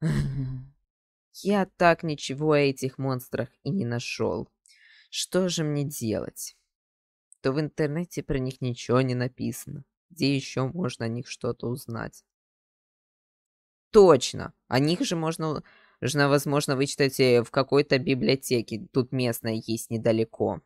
Я так ничего о этих монстрах и не нашел. Что же мне делать? То в интернете про них ничего не написано. Где еще можно о них что-то узнать? Точно! О них же можно, же, возможно, вычитать э, в какой-то библиотеке. Тут местная есть недалеко.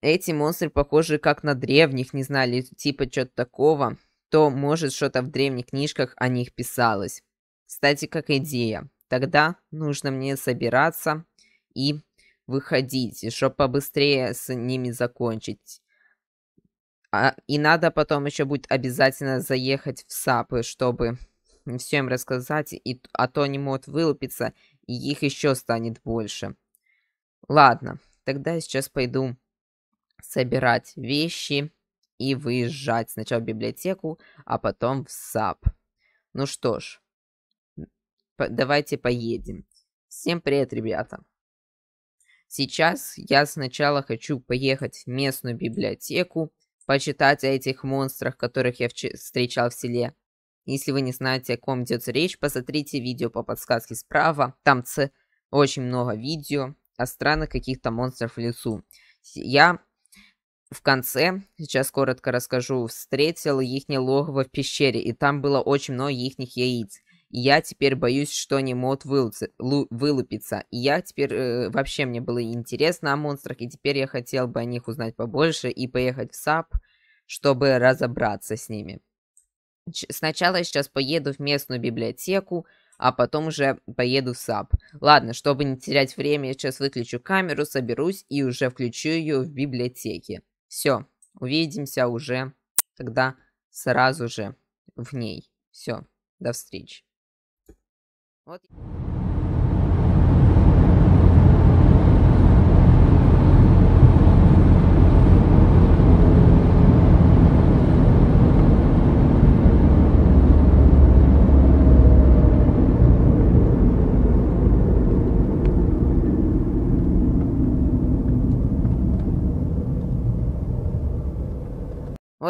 Эти монстры похожи как на древних, не знали, типа чего-то такого то, может, что-то в древних книжках о них писалось. Кстати, как идея. Тогда нужно мне собираться и выходить, чтобы побыстрее с ними закончить. А, и надо потом еще будет обязательно заехать в САПы, чтобы все им рассказать, и, а то они могут вылупиться, и их еще станет больше. Ладно, тогда я сейчас пойду собирать вещи и выезжать. Сначала в библиотеку, а потом в САП. Ну что ж, по давайте поедем. Всем привет, ребята. Сейчас я сначала хочу поехать в местную библиотеку, почитать о этих монстрах, которых я встречал в селе. Если вы не знаете, о ком идет речь, посмотрите видео по подсказке справа. Там ц... очень много видео о странных каких-то монстров в лесу. Я в конце, сейчас коротко расскажу, встретил ихнее логово в пещере, и там было очень много ихних яиц. И я теперь боюсь, что они могут вылупиться. И я теперь... Э, вообще мне было интересно о монстрах, и теперь я хотел бы о них узнать побольше и поехать в САП, чтобы разобраться с ними. Ч сначала я сейчас поеду в местную библиотеку, а потом уже поеду в САП. Ладно, чтобы не терять время, я сейчас выключу камеру, соберусь и уже включу ее в библиотеке. Все, увидимся уже тогда сразу же в ней. Все, до встречи. Вот.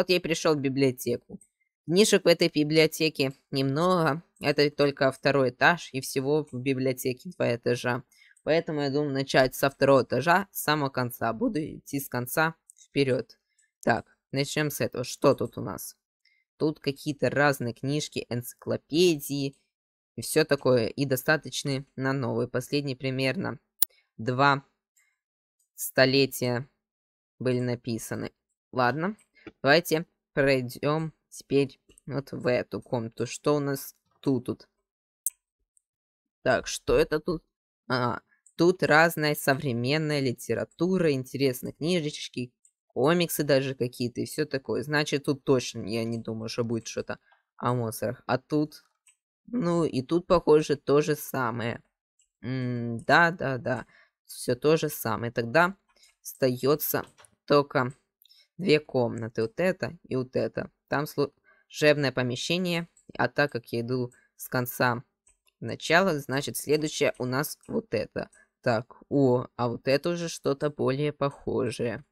Вот я и пришел в библиотеку. Книжек в этой библиотеке немного. Это только второй этаж, и всего в библиотеке два этажа. Поэтому я думаю начать со второго этажа, с самого конца. Буду идти с конца вперед. Так, начнем с этого. Что тут у нас? Тут какие-то разные книжки, энциклопедии и все такое. И достаточны на новые. Последний примерно два столетия были написаны. Ладно, Давайте пройдем теперь вот в эту комнату. Что у нас тут? тут? Так, что это тут? А, тут разная современная литература, интересные книжечки, комиксы даже какие-то и все такое. Значит, тут точно я не думаю, что будет что-то о монстрах. А тут... Ну, и тут, похоже, то же самое. Да-да-да, все то же самое. Тогда остается только две комнаты, вот это и вот это. Там служебное помещение, а так как я иду с конца начала, значит следующее у нас вот это. Так, о, а вот это уже что-то более похожее.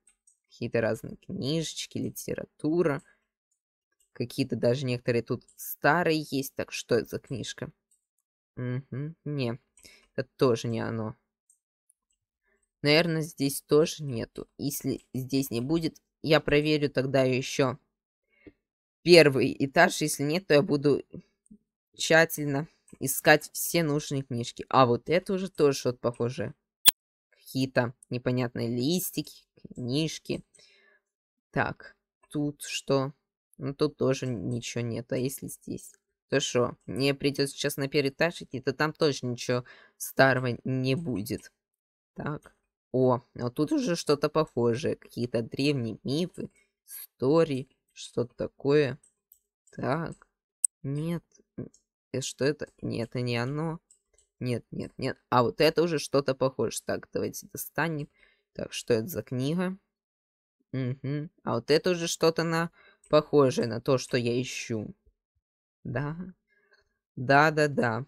Какие-то разные книжечки, литература. Какие-то даже некоторые тут старые есть, так что это за книжка? Угу, не, это тоже не оно. Наверное, здесь тоже нету. Если здесь не будет, я проверю тогда еще. Первый этаж, если нет, то я буду тщательно искать все нужные книжки. А вот это уже тоже что-то похожее. Какие-то непонятные листики, книжки. Так, тут что? Ну, тут тоже ничего нет. А если здесь? То что, мне придется сейчас на первый этаж идти, то там тоже ничего старого не будет. Так. О, вот тут уже что-то похожее. Какие-то древние мифы, истории, что-то такое. Так. Нет. и э, Что это? Нет, это не оно. Нет, нет, нет. А вот это уже что-то похоже. Так, давайте достанем. Так, что это за книга? Угу. А вот это уже что-то на похожее на то, что я ищу. Да. Да, да, да.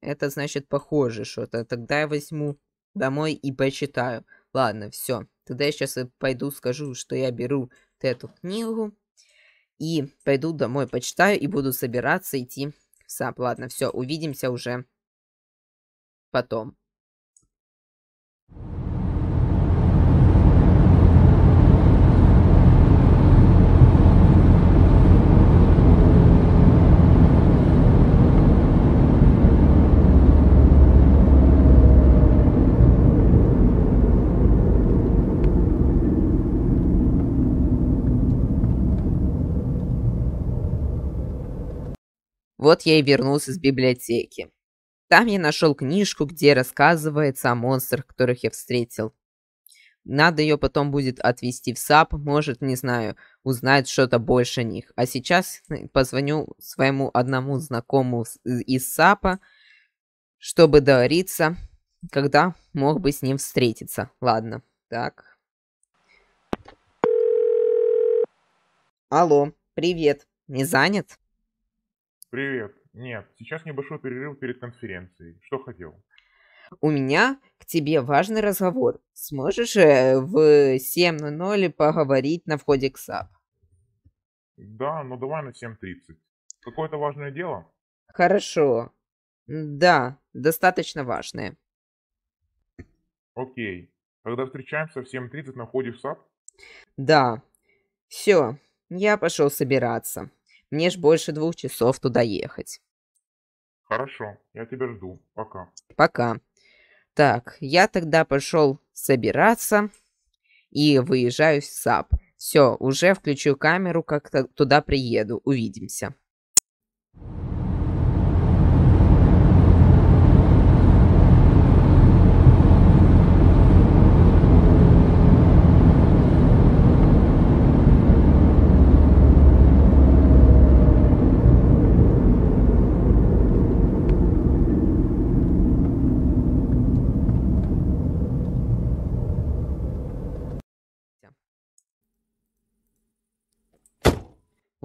Это значит похоже что-то. Тогда я возьму домой и почитаю. Ладно, все. Тогда я сейчас пойду скажу, что я беру эту книгу. И пойду домой, почитаю и буду собираться идти в САП. Ладно, все, увидимся уже потом. Вот я и вернулся из библиотеки. Там я нашел книжку, где рассказывается о монстрах, которых я встретил. Надо ее потом будет отвести в САП, может, не знаю, узнать что-то больше о них. А сейчас э, позвоню своему одному знакомому э, из САПа, чтобы договориться, когда мог бы с ним встретиться. Ладно, так. Алло, привет, не занят? Привет. Нет, сейчас небольшой перерыв перед конференцией. Что хотел? У меня к тебе важный разговор. Сможешь э, в 7.00 поговорить на входе к САП? Да, но ну давай на 7.30. Какое-то важное дело? Хорошо. Да, достаточно важное. Окей. Когда встречаемся в 7.30 на входе в САП? Да. Все, я пошел собираться. Мне ж больше двух часов туда ехать. Хорошо, я тебя жду. Пока. Пока. Так, я тогда пошел собираться и выезжаю в САП. Все, уже включу камеру, как туда приеду. Увидимся.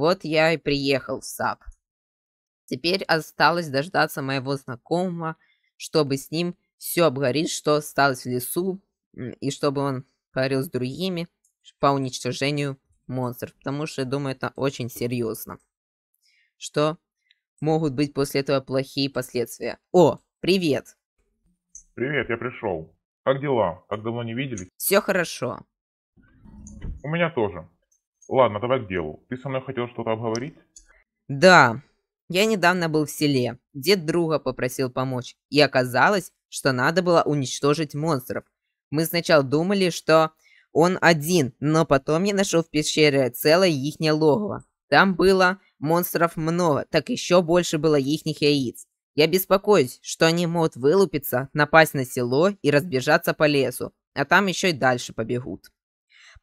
Вот я и приехал в САП. Теперь осталось дождаться моего знакомого, чтобы с ним все обговорить, что осталось в лесу, и чтобы он говорил с другими по уничтожению монстров, потому что, я думаю, это очень серьезно. Что могут быть после этого плохие последствия. О, привет! Привет, я пришел. Как дела? Как давно не виделись? Все хорошо. У меня тоже. Ладно, давай к делу. Ты со мной хотел что-то обговорить? Да. Я недавно был в селе. Дед друга попросил помочь. И оказалось, что надо было уничтожить монстров. Мы сначала думали, что он один, но потом я нашел в пещере целое ихнее логово. Там было монстров много, так еще больше было ихних яиц. Я беспокоюсь, что они могут вылупиться, напасть на село и разбежаться по лесу, а там еще и дальше побегут.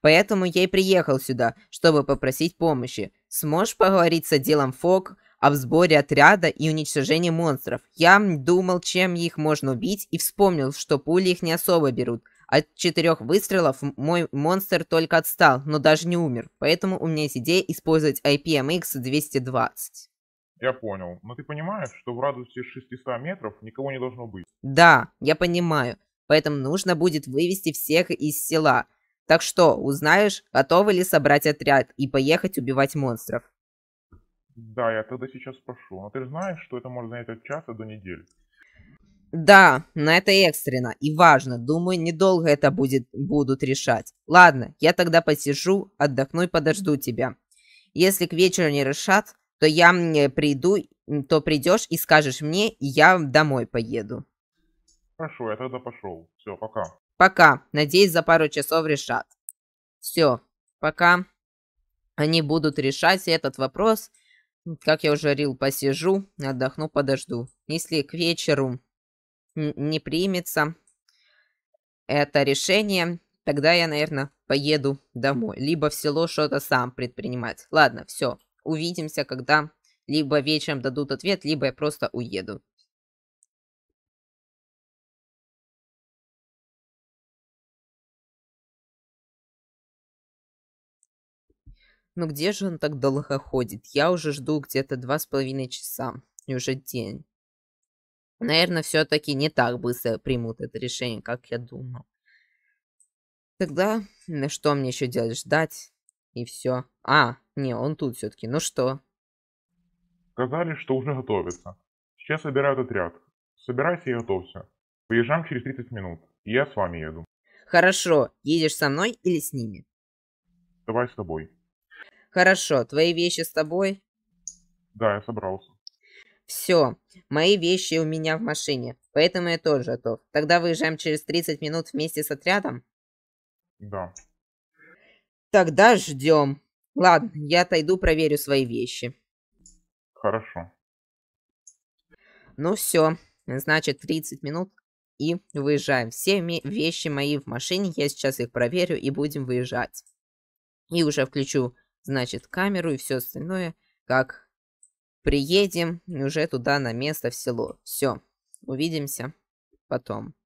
Поэтому я и приехал сюда, чтобы попросить помощи. Сможешь поговорить с отделом ФОК о взборе отряда и уничтожении монстров? Я думал, чем их можно убить, и вспомнил, что пули их не особо берут. От четырех выстрелов мой монстр только отстал, но даже не умер. Поэтому у меня есть идея использовать IPMX 220. Эм я понял. Но ты понимаешь, что в радиусе 600 метров никого не должно быть? Да, я понимаю. Поэтому нужно будет вывести всех из села. Так что, узнаешь, готовы ли собрать отряд и поехать убивать монстров? Да, я тогда сейчас спрошу. Но ты же знаешь, что это может занять от часа до недели. Да, на это экстренно и важно. Думаю, недолго это будет, будут решать. Ладно, я тогда посижу, отдохну и подожду тебя. Если к вечеру не решат, то я приду, то придешь и скажешь мне, и я домой поеду. Хорошо, я тогда пошел. Все, пока. Пока. Надеюсь, за пару часов решат. Все. Пока. Они будут решать этот вопрос. Как я уже рил, посижу, отдохну, подожду. Если к вечеру не примется это решение, тогда я, наверное, поеду домой. Либо в село что-то сам предпринимать. Ладно, все. Увидимся, когда либо вечером дадут ответ, либо я просто уеду. Ну где же он так долго ходит? Я уже жду где-то два с половиной часа. И уже день. Наверное, все-таки не так быстро примут это решение, как я думал. Тогда на что мне еще делать? Ждать? И все. А, не, он тут все-таки. Ну что? Сказали, что уже готовится. Сейчас собирают отряд. Собирайся и готовься. Выезжаем через 30 минут. И я с вами еду. Хорошо. Едешь со мной или с ними? Давай с тобой. Хорошо, твои вещи с тобой? Да, я собрался. Все, мои вещи у меня в машине, поэтому я тоже готов. Тогда выезжаем через 30 минут вместе с отрядом? Да. Тогда ждем. Ладно, я отойду проверю свои вещи. Хорошо. Ну все, значит 30 минут и выезжаем. Все вещи мои в машине, я сейчас их проверю и будем выезжать. И уже включу значит, камеру и все остальное, как приедем уже туда на место в село. Все, увидимся потом.